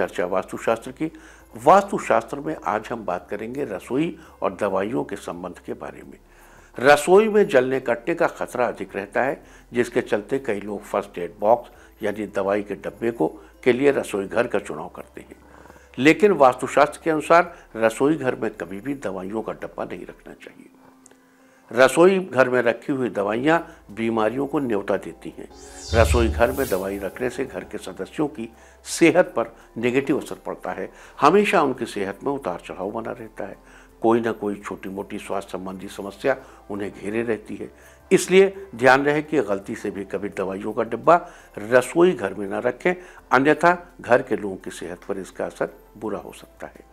चर्चा वास्तुशास्त्र की वास्तुशास्त्र में आज हम बात करेंगे रसोई और दवाइयों के संबंध के बारे में रसोई में जलने कटने का खतरा अधिक रहता है जिसके चलते कई लोग फर्स्ट एड बॉक्स यानी दवाई के डब्बे को के लिए रसोई घर का चुनाव करते हैं लेकिन वास्तुशास्त्र के अनुसार रसोई घर में कभी भी दवाइयों का डब्बा नहीं रखना चाहिए रसोई घर में रखी हुई दवाइयाँ बीमारियों को न्योता देती हैं रसोई घर में दवाई रखने से घर के सदस्यों की सेहत पर नेगेटिव असर पड़ता है हमेशा उनकी सेहत में उतार चढ़ाव बना रहता है कोई ना कोई छोटी मोटी स्वास्थ्य संबंधी समस्या उन्हें घेरे रहती है इसलिए ध्यान रहे कि गलती से भी कभी दवाइयों का डिब्बा रसोई घर में न रखें अन्यथा घर के लोगों की सेहत पर इसका असर बुरा हो सकता है